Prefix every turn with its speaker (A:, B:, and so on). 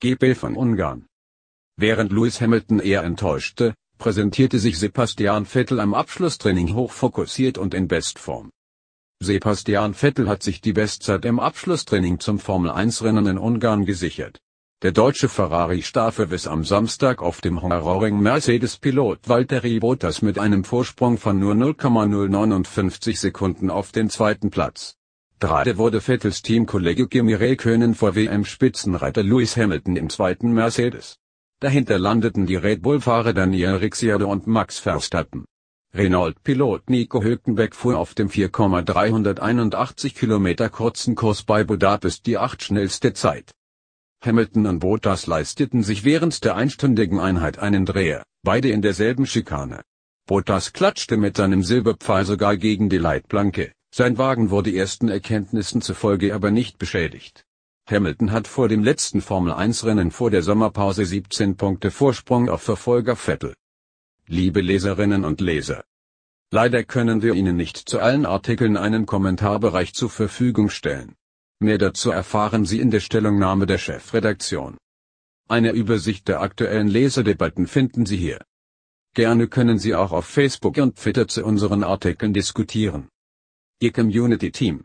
A: GP von Ungarn. Während Lewis Hamilton eher enttäuschte, präsentierte sich Sebastian Vettel am Abschlusstraining hochfokussiert und in Bestform. Sebastian Vettel hat sich die Bestzeit im Abschlusstraining zum Formel-1-Rennen in Ungarn gesichert. Der deutsche ferrari stafe verwiss am Samstag auf dem Hungaroring Mercedes-Pilot Valtteri Bottas mit einem Vorsprung von nur 0,059 Sekunden auf den zweiten Platz. Gerade wurde Vettels Teamkollege Kimi Räikkönen vor WM-Spitzenreiter Lewis Hamilton im zweiten Mercedes. Dahinter landeten die Red Bull-Fahrer Daniel Ricciardo und Max Verstappen. Renault-Pilot Nico Hülkenbeck fuhr auf dem 4,381 Kilometer kurzen Kurs bei Budapest die acht schnellste Zeit. Hamilton und Bottas leisteten sich während der einstündigen Einheit einen Dreher, beide in derselben Schikane. Bottas klatschte mit seinem Silberpfahl sogar gegen die Leitplanke. Sein Wagen wurde ersten Erkenntnissen zufolge aber nicht beschädigt. Hamilton hat vor dem letzten Formel-1-Rennen vor der Sommerpause 17 Punkte Vorsprung auf Verfolger Vettel. Liebe Leserinnen und Leser. Leider können wir Ihnen nicht zu allen Artikeln einen Kommentarbereich zur Verfügung stellen. Mehr dazu erfahren Sie in der Stellungnahme der Chefredaktion. Eine Übersicht der aktuellen Leserdebatten finden Sie hier. Gerne können Sie auch auf Facebook und Twitter zu unseren Artikeln diskutieren. a community team.